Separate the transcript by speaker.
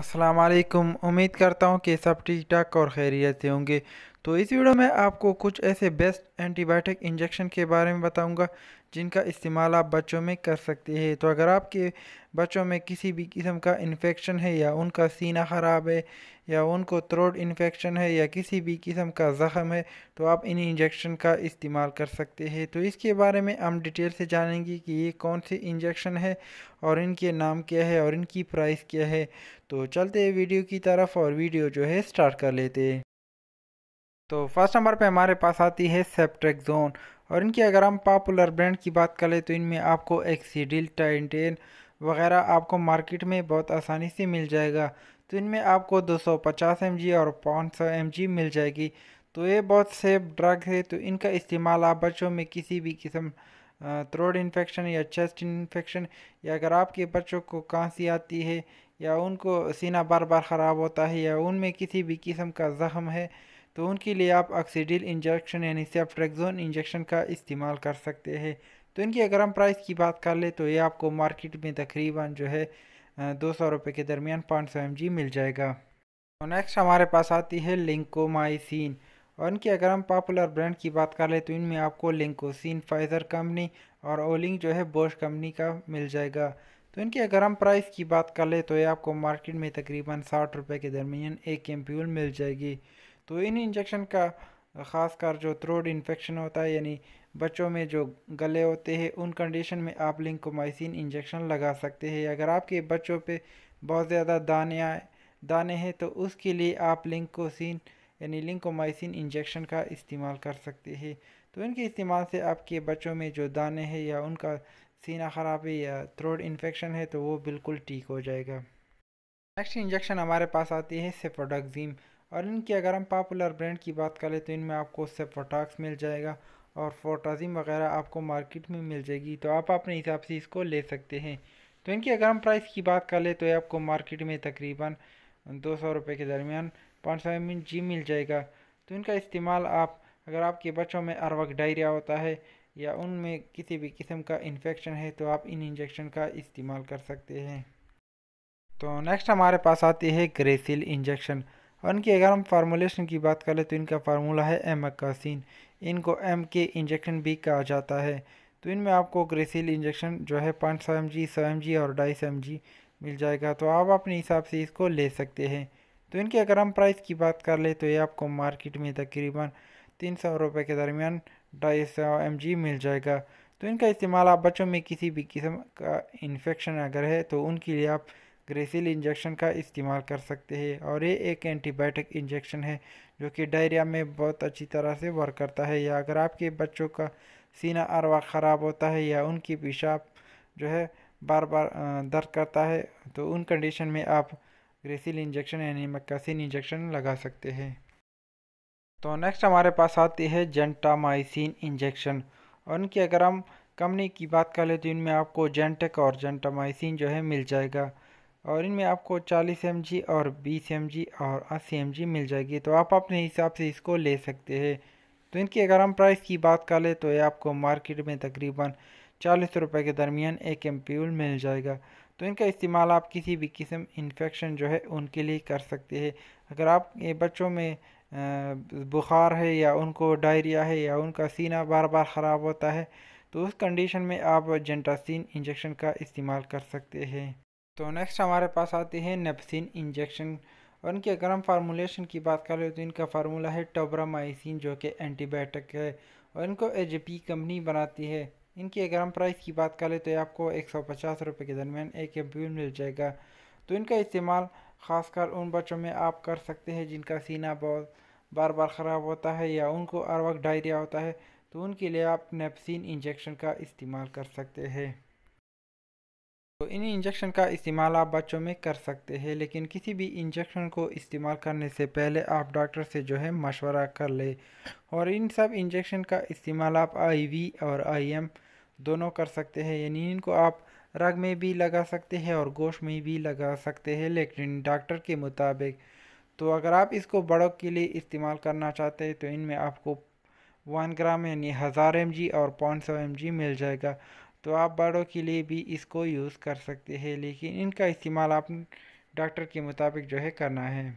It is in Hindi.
Speaker 1: असलकुम उम्मीद करता हूँ कि सब ठीक ठाक और खैरियत से होंगे तो इस वीडियो में आपको कुछ ऐसे बेस्ट एंटीबायोटिक इंजेक्शन के बारे में बताऊंगा जिनका इस्तेमाल आप बच्चों में कर सकते हैं तो अगर आपके बच्चों में किसी भी किस्म का इन्फेक्शन है या उनका सीना ख़राब है या उनको थ्रोट इन्फेक्शन है या किसी भी किस्म का ज़ख़म है तो आप इन इंजेक्शन का इस्तेमाल कर सकते हैं तो इसके बारे में हम डिटेल से जानेंगे कि ये कौन से इंजेक्शन है और इनके नाम क्या है और इनकी प्राइस क्या है तो चलते हैं वीडियो की तरफ और वीडियो जो है स्टार्ट कर लेते हैं तो फर्स्ट नंबर पे हमारे पास आती है जोन और इनकी अगर हम पॉपुलर ब्रांड की बात करें तो इनमें आपको एक्सीडिल टाइटेन वगैरह आपको मार्केट में बहुत आसानी से मिल जाएगा तो इनमें आपको 250 सौ और 500 सौ मिल जाएगी तो ये बहुत सेफ ड्रग है तो इनका इस्तेमाल आप बच्चों में किसी भी किस्म थ्रोट इन्फेक्शन या चेस्ट इन्फेक्शन या अगर आपके बच्चों को खांसी आती है या उनको सीना बार बार ख़राब होता है या उनमें किसी भी किस्म का जख्म है तो उनके लिए आप ऑक्सीडिल इंजेक्शन यानी सेप्ट्रेक्जोन इंजेक्शन का इस्तेमाल कर सकते हैं तो इनकी अगर हम प्राइस की बात कर ले तो ये आपको मार्केट में तकरीबन जो है दो सौ रुपये के दरमियान पाँच सौ एम जी मिल जाएगा और तो नेक्स्ट हमारे पास आती है लिंकोमाइसिन और इनकी अगर हम पॉपुलर ब्रांड की बात कर ले तो इनमें आपको लिंकोसिन फाइजर कंपनी और ओलिंग जो है बोश कंपनी का मिल जाएगा तो इनकी अगर हम प्राइस की बात कर ले तो ये आपको मार्केट में तकरीबन साठ रुपये के दरमियान एक एम मिल जाएगी तो इन इंजेक्शन का ख़ासकर जो थ्रोड इन्फेक्शन होता है यानी बच्चों में जो गले होते हैं उन कंडीशन में आप लिंकोमाइसिन इंजेक्शन लगा सकते हैं अगर आपके बच्चों पे बहुत ज़्यादा दाने आए दाने हैं तो उसके लिए आप लिंकोसिन यानी लिंकोमाइसिन इंजेक्शन का इस्तेमाल कर सकते हैं तो इनके इस्तेमाल से आपके बच्चों में जो दाने हैं या उनका सीना ख़राब है या थ्रोड इन्फेक्शन है तो वो बिल्कुल ठीक हो जाएगा नेक्स्ट इंजेक्शन हमारे पास आती है सेपोडक्जीम और इनकी अगर हम पॉपुलर ब्रांड की बात करें तो इनमें आपको उससे फोटाक्स मिल जाएगा और फोटाजिम वगैरह आपको मार्केट में मिल जाएगी तो आप अपने हिसाब से इसको ले सकते हैं तो इनकी अगर हम प्राइस की बात कर लें तो ये आपको मार्केट में तकरीबन दो सौ रुपये के दरमियान पाँच सौ एम जी मिल जाएगा तो इनका इस्तेमाल आप अगर आपके बच्चों में अरवक डायरिया होता है या उनमें किसी भी किस्म का इन्फेक्शन है तो आप इन इंजेक्शन का इस्तेमाल कर सकते हैं तो नेक्स्ट हमारे पास आती है ग्रेसिल इंजेक्शन और इनकी अगर हम फार्मूलेशन की बात करें तो इनका फार्मूला है एम अक्कासीन इनको एम के इंजेक्शन भी कहा जाता है तो इनमें आपको ग्रेसिल इंजेक्शन जो है पाँच सौ एम जी सौ एम जी और ढाई सौ एम जी मिल जाएगा तो आप अपने हिसाब से इसको ले सकते हैं तो इनकी अगर हम प्राइस की बात कर ले तो ये आपको मार्केट में तकरीबन तीन सौ रुपये के दरमियान ढाई सौ एम जी मिल जाएगा तो इनका इस्तेमाल आप बच्चों में किसी भी किस्म का इन्फेक्शन अगर है तो उनके लिए आप ग्रेसिल इंजेक्शन का इस्तेमाल कर सकते हैं और ये एक एंटीबायोटिक इंजेक्शन है जो कि डायरिया में बहुत अच्छी तरह से वर्क करता है या अगर आपके बच्चों का सीना अरवा ख़राब होता है या उनकी पेशाब जो है बार बार दर्द करता है तो उन कंडीशन में आप ग्रेसिल इंजेक्शन यानी मक्कासिन इंजेक्शन लगा सकते हैं तो नेक्स्ट हमारे पास आती है जेंटामाइसिन इंजेक्शन और उनकी अगर हम कंपनी की बात कर लें तो इनमें आपको जेंटेक और जेंटामाइसिन जो है मिल जाएगा और इनमें आपको 40 एम और 20 एम और 80 एम मिल जाएगी तो आप अपने हिसाब से इसको ले सकते हैं तो इनकी अगर हम प्राइस की बात कर ले तो ये आपको मार्केट में तकरीबन चालीस रुपए के दरमियान एक एम मिल जाएगा तो इनका इस्तेमाल आप किसी भी किस्म इन्फेक्शन जो है उनके लिए कर सकते हैं अगर आप बच्चों में बुखार है या उनको डायरिया है या उनका सीना बार बार ख़राब होता है तो उस कंडीशन में आप जेंटासिन इंजेक्शन का इस्तेमाल कर सकते हैं तो नेक्स्ट हमारे पास आते हैं नेपसिन इंजेक्शन और इनके अगर हम फार्मूलेशन की बात करें तो इनका फार्मूला है टोब्रामाइसिन जो कि एंटीबायोटिक है और इनको एच कंपनी बनाती है इनकी अगर हम प्राइस की बात करें तो आपको एक सौ पचास रुपये के दरमियान एक एम्प्यूल मिल जाएगा तो इनका इस्तेमाल ख़ासकर उन बच्चों में आप कर सकते हैं जिनका सीना बहुत बार बार ख़राब होता है या उनको अरवक डायरिया होता है तो उनके लिए आप नेपसिन इंजेक्शन का इस्तेमाल कर सकते हैं तो इन इंजेक्शन का इस्तेमाल आप बच्चों में कर सकते हैं लेकिन किसी भी इंजेक्शन को इस्तेमाल करने से पहले आप डॉक्टर से जो है मशवरा कर ले और इन सब इंजेक्शन का इस्तेमाल आप आईवी और आईएम दोनों कर सकते हैं यानी इनको आप रग में भी लगा सकते हैं और गोश में भी लगा सकते हैं लेकिन डॉक्टर के मुताबिक तो अगर आप इसको बड़ों के लिए इस्तेमाल करना चाहते हैं तो इनमें आपको वन ग्राम यानी हज़ार एम और पाँच सौ एम मिल जाएगा तो आप बड़ों के लिए भी इसको यूज़ कर सकते हैं लेकिन इनका इस्तेमाल आप डॉक्टर के मुताबिक जो है करना है